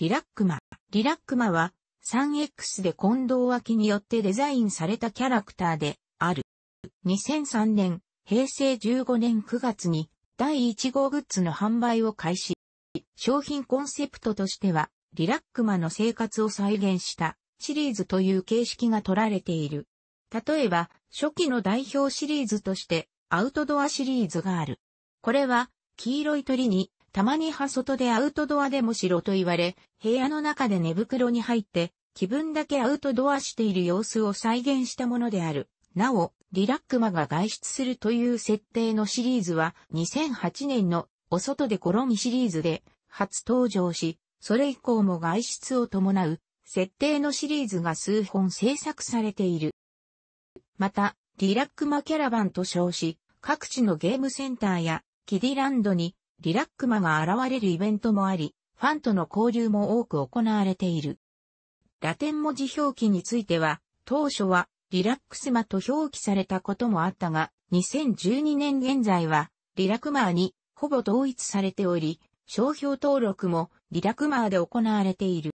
リラックマ。リラックマは 3X で近藤脇によってデザインされたキャラクターである。2003年、平成15年9月に第1号グッズの販売を開始。商品コンセプトとしては、リラックマの生活を再現したシリーズという形式が取られている。例えば、初期の代表シリーズとして、アウトドアシリーズがある。これは、黄色い鳥にたまには外でアウトドアでもしろと言われ、部屋の中で寝袋に入って、気分だけアウトドアしている様子を再現したものである。なお、リラックマが外出するという設定のシリーズは2008年のお外で転みシリーズで初登場し、それ以降も外出を伴う設定のシリーズが数本制作されている。また、リラックマキャラバンと称し、各地のゲームセンターやキディランドにリラックマが現れるイベントもあり、ファンとの交流も多く行われている。ラテン文字表記については、当初はリラックスマと表記されたこともあったが、2012年現在はリラクマーにほぼ統一されており、商標登録もリラクマーで行われている。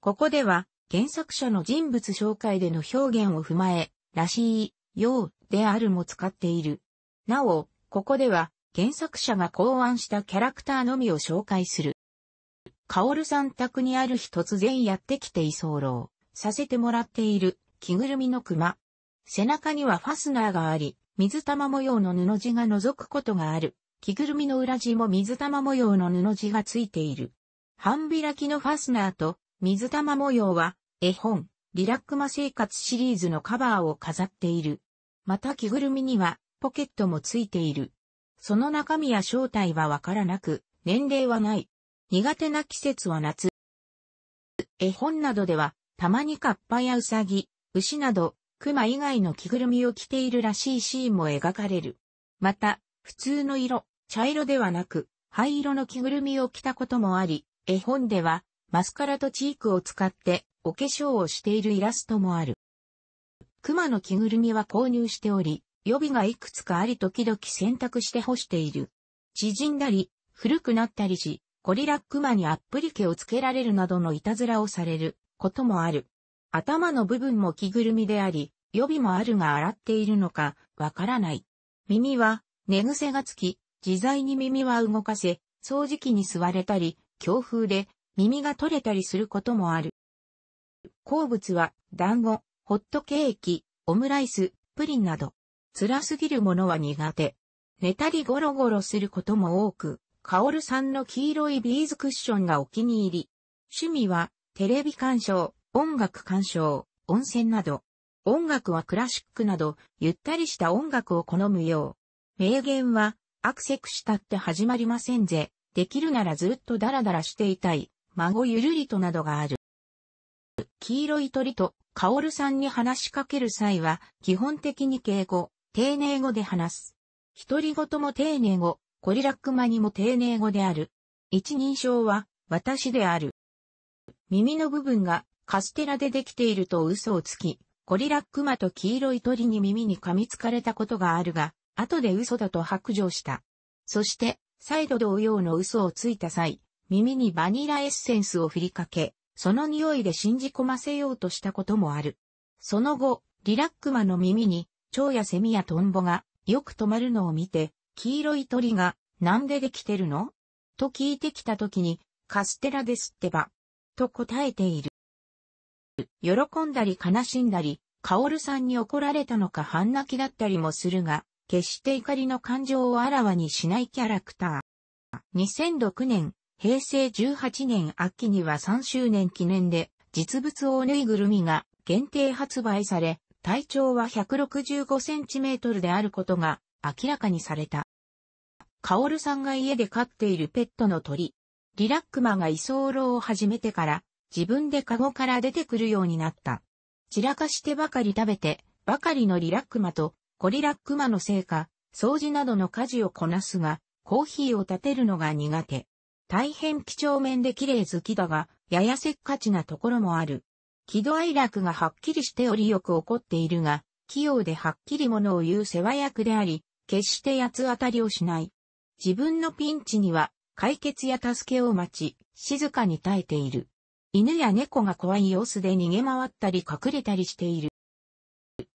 ここでは原作者の人物紹介での表現を踏まえ、らしい、ようであるも使っている。なお、ここでは原作者が考案したキャラクターのみを紹介する。カオルさん宅にある日突然やってきて居候させてもらっている着ぐるみの熊。背中にはファスナーがあり、水玉模様の布地が覗くことがある。着ぐるみの裏地も水玉模様の布地がついている。半開きのファスナーと水玉模様は絵本、リラックマ生活シリーズのカバーを飾っている。また着ぐるみにはポケットもついている。その中身や正体はわからなく、年齢はない。苦手な季節は夏。絵本などでは、たまにカッパやウサギ、牛など、熊以外の着ぐるみを着ているらしいシーンも描かれる。また、普通の色、茶色ではなく、灰色の着ぐるみを着たこともあり、絵本では、マスカラとチークを使って、お化粧をしているイラストもある。熊の着ぐるみは購入しており、予備がいくつかあり時々洗濯して干している。縮んだり、古くなったりし、ゴリラックマにアップリケをつけられるなどのいたずらをされることもある。頭の部分も着ぐるみであり、予備もあるが洗っているのか、わからない。耳は、寝癖がつき、自在に耳は動かせ、掃除機に吸われたり、強風で耳が取れたりすることもある。好物は、団子、ホットケーキ、オムライス、プリンなど。辛すぎるものは苦手。寝たりゴロゴロすることも多く、カオルさんの黄色いビーズクッションがお気に入り。趣味は、テレビ鑑賞、音楽鑑賞、温泉など。音楽はクラシックなど、ゆったりした音楽を好むよう。名言は、アクセクしたって始まりませんぜ。できるならずっとダラダラしていたい。孫ゆるりとなどがある。黄色い鳥と、カオルさんに話しかける際は、基本的に敬語。丁寧語で話す。一人ごとも丁寧語、コリラックマにも丁寧語である。一人称は、私である。耳の部分がカステラでできていると嘘をつき、コリラックマと黄色い鳥に耳に噛みつかれたことがあるが、後で嘘だと白状した。そして、再度同様の嘘をついた際、耳にバニラエッセンスを振りかけ、その匂いで信じ込ませようとしたこともある。その後、リラックマの耳に蝶やセミやトンボがよく止まるのを見て、黄色い鳥がなんでできてるのと聞いてきた時に、カステラですってば、と答えている。喜んだり悲しんだり、カオルさんに怒られたのか半泣きだったりもするが、決して怒りの感情をあらわにしないキャラクター。2006年、平成18年秋には3周年記念で、実物大ぬいぐるみが限定発売され、体長は165センチメートルであることが明らかにされた。カオルさんが家で飼っているペットの鳥、リラックマが居候を始めてから自分でカゴから出てくるようになった。散らかしてばかり食べて、ばかりのリラックマとコリラックマのせいか、掃除などの家事をこなすが、コーヒーを立てるのが苦手。大変貴重面で綺麗好きだが、ややせっかちなところもある。喜怒哀楽がはっきりしておりよく起こっているが、器用ではっきりものを言う世話役であり、決して八つ当たりをしない。自分のピンチには、解決や助けを待ち、静かに耐えている。犬や猫が怖い様子で逃げ回ったり隠れたりしている。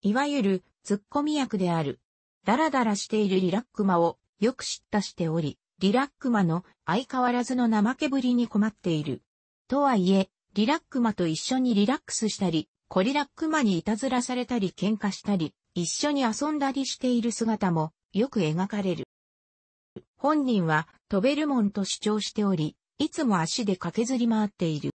いわゆる、突っ込み役である。ダラダラしているリラックマを、よく知ったしており、リラックマの相変わらずの怠けぶりに困っている。とはいえ、リラックマと一緒にリラックスしたり、コリラックマにいたずらされたり喧嘩したり、一緒に遊んだりしている姿もよく描かれる。本人は飛べるもんと主張しており、いつも足で駆けずり回っている。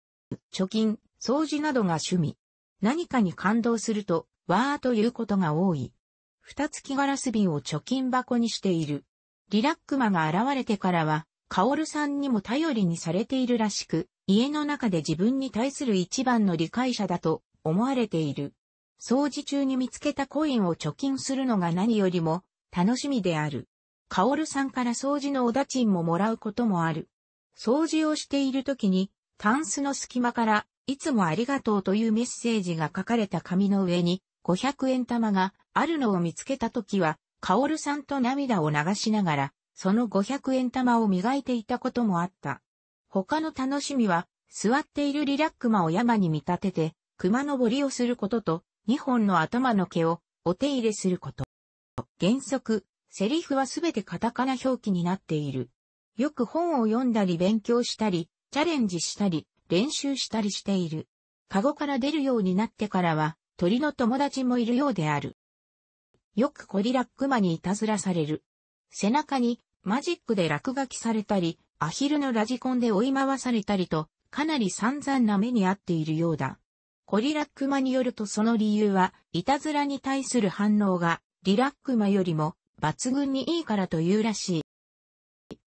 貯金、掃除などが趣味。何かに感動すると、わーということが多い。二月ガラス瓶を貯金箱にしている。リラックマが現れてからは、カオルさんにも頼りにされているらしく、家の中で自分に対する一番の理解者だと思われている。掃除中に見つけたコインを貯金するのが何よりも楽しみである。カオルさんから掃除のおだちんももらうこともある。掃除をしている時に、タンスの隙間から、いつもありがとうというメッセージが書かれた紙の上に、500円玉があるのを見つけた時は、カオルさんと涙を流しながら、その500円玉を磨いていたこともあった。他の楽しみは、座っているリラックマを山に見立てて、熊登りをすることと、2本の頭の毛をお手入れすること。原則、セリフはすべてカタカナ表記になっている。よく本を読んだり勉強したり、チャレンジしたり、練習したりしている。カゴから出るようになってからは、鳥の友達もいるようである。よくコリラックマにいたずらされる。背中にマジックで落書きされたり、アヒルのラジコンで追い回されたりと、かなり散々な目に遭っているようだ。コリラックマによるとその理由は、いたずらに対する反応が、リラックマよりも、抜群にいいからというらしい。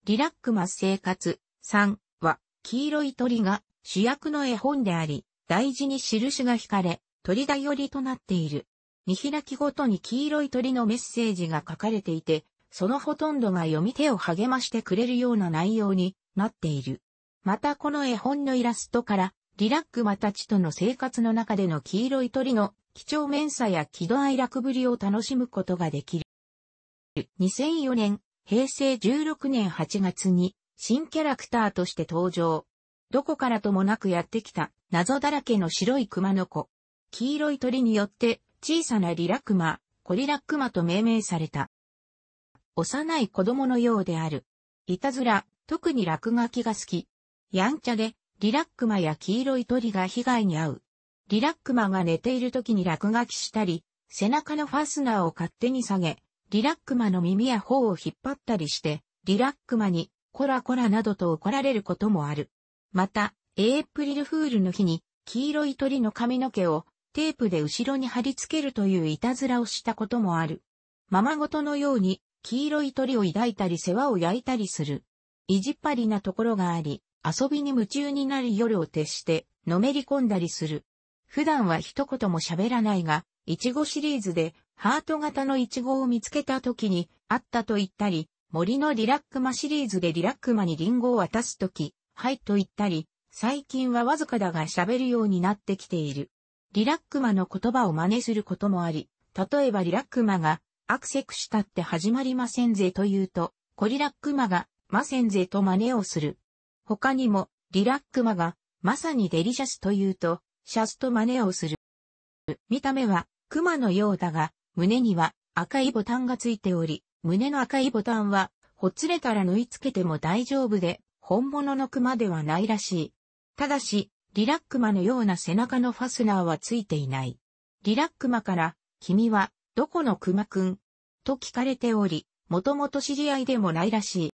リラックマ生活3は、黄色い鳥が主役の絵本であり、大事に印が引かれ、鳥だよりとなっている。見開きごとに黄色い鳥のメッセージが書かれていて、そのほとんどが読み手を励ましてくれるような内容になっている。またこの絵本のイラストから、リラックマたちとの生活の中での黄色い鳥の貴重面差や喜怒哀楽ぶりを楽しむことができる。2004年、平成16年8月に新キャラクターとして登場。どこからともなくやってきた謎だらけの白い熊の子。黄色い鳥によって小さなリラックマ、コリラックマと命名された。幼い子供のようである。いたずら、特に落書きが好き。やんちゃで、リラックマや黄色い鳥が被害に遭う。リラックマが寝ている時に落書きしたり、背中のファスナーを勝手に下げ、リラックマの耳や頬を引っ張ったりして、リラックマに、コラコラなどと怒られることもある。また、エイプリルフールの日に、黄色い鳥の髪の毛をテープで後ろに貼り付けるといういたずらをしたこともある。ままごとのように黄色い鳥を抱いたり世話を焼いたりする。意地っ張りなところがあり、遊びに夢中になり夜を徹して、のめり込んだりする。普段は一言も喋らないが、いちごシリーズで、ハート型のいちごを見つけた時に、あったと言ったり、森のリラックマシリーズでリラックマにリンゴを渡す時、はいと言ったり、最近はわずかだが喋るようになってきている。リラックマの言葉を真似することもあり、例えばリラックマがアクセクしたって始まりませんぜと言うと、コリラックマが、ませんぜと真似をする。他にも、リラックマが、まさにデリシャスと言うと、シャスと真似をする。見た目は、クマのようだが、胸には赤いボタンがついており、胸の赤いボタンは、ほつれたら縫い付けても大丈夫で、本物のクマではないらしい。ただし、リラックマのような背中のファスナーはついていない。リラックマから、君はどこの熊くんと聞かれており、もともと知り合いでもないらしい。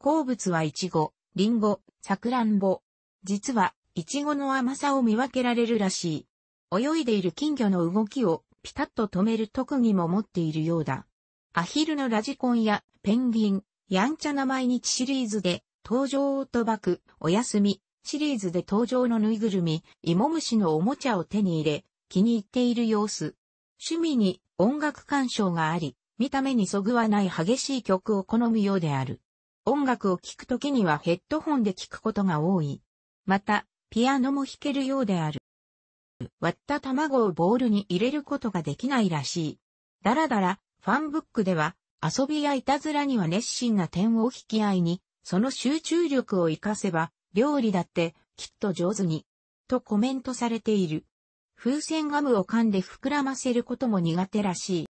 好物はイチゴ、リンゴ、サクランボ。実は、イチゴの甘さを見分けられるらしい。泳いでいる金魚の動きをピタッと止める特技も持っているようだ。アヒルのラジコンやペンギン、やんちゃな毎日シリーズで、登場オートバク、おやすみ、シリーズで登場のぬいぐるみ、芋虫のおもちゃを手に入れ、気に入っている様子。趣味に音楽鑑賞があり、見た目にそぐわない激しい曲を好むようである。音楽を聴くときにはヘッドホンで聴くことが多い。また、ピアノも弾けるようである。割った卵をボールに入れることができないらしい。だらだら、ファンブックでは、遊びやいたずらには熱心な点を引き合いに、その集中力を活かせば、料理だって、きっと上手に、とコメントされている。風船ガムを噛んで膨らませることも苦手らしい。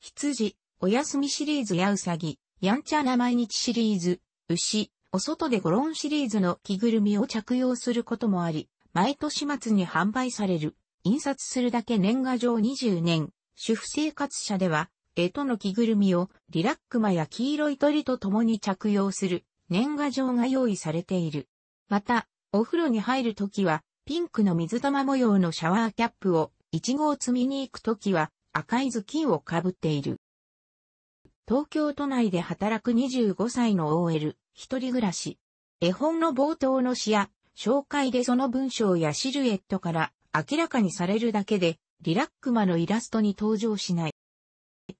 羊、おやすみシリーズやうさぎ、やんちゃな毎日シリーズ、牛、お外でゴロンシリーズの着ぐるみを着用することもあり、毎年末に販売される、印刷するだけ年賀状20年、主婦生活者では、えとの着ぐるみをリラックマや黄色い鳥と共に着用する年賀状が用意されている。また、お風呂に入るときはピンクの水玉模様のシャワーキャップを1号積みに行くときは赤い頭巾をかぶっている。東京都内で働く25歳の OL、一人暮らし。絵本の冒頭の詩や紹介でその文章やシルエットから明らかにされるだけでリラックマのイラストに登場しない。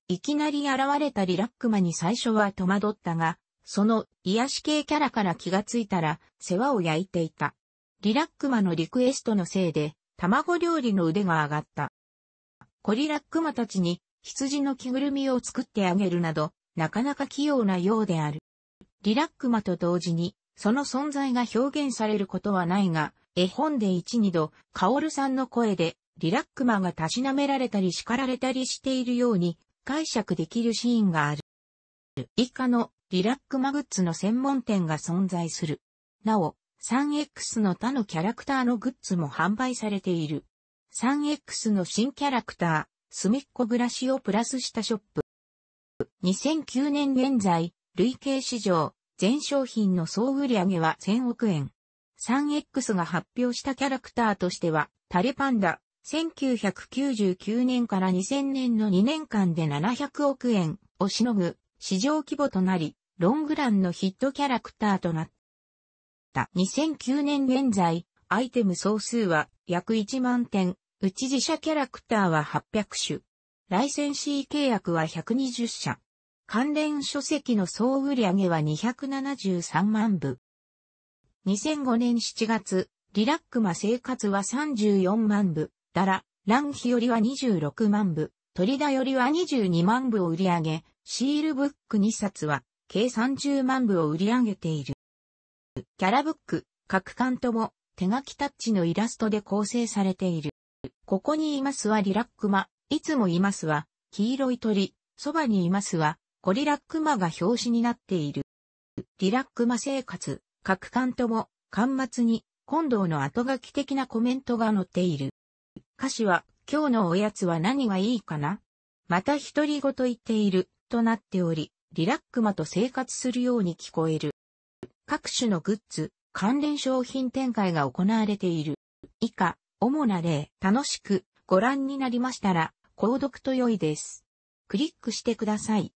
いきなり現れたリラックマに最初は戸惑ったが、その癒し系キャラから気がついたら世話を焼いていた。リラックマのリクエストのせいで、卵料理の腕が上がった。コリラックマたちに羊の着ぐるみを作ってあげるなど、なかなか器用なようである。リラックマと同時に、その存在が表現されることはないが、絵本で一二度、カオルさんの声で、リラックマがたしなめられたり叱られたりしているように、解釈できるシーンがある。以下のリラックマグッズの専門店が存在する。なお、3X の他のキャラクターのグッズも販売されている。3X の新キャラクター、すみっこ暮らしをプラスしたショップ。2009年現在、累計市場、全商品の総売上は1000億円。3X が発表したキャラクターとしては、タレパンダ、1999年から2000年の2年間で700億円をしのぐ市場規模となり、ロングランのヒットキャラクターとなった。。2009年現在、アイテム総数は約1万点、うち自社キャラクターは800種。ライセンシー契約は120社。関連書籍の総売上は273万部。2005年7月、リラックマ生活は34万部、ダラ、ランヒよりは26万部、鳥田よりは22万部を売り上げ、シールブック2冊は計30万部を売り上げている。キャラブック、各巻とも手書きタッチのイラストで構成されている。ここにいますはリラックマ、いつもいますは黄色い鳥、そばにいますはコリラックマが表紙になっている。リラックマ生活、各巻とも、巻末に、今度の後書き的なコメントが載っている。歌詞は、今日のおやつは何がいいかなまた独り言言っている、となっており、リラックマと生活するように聞こえる。各種のグッズ、関連商品展開が行われている。以下、主な例、楽しくご覧になりましたら、購読と良いです。クリックしてください。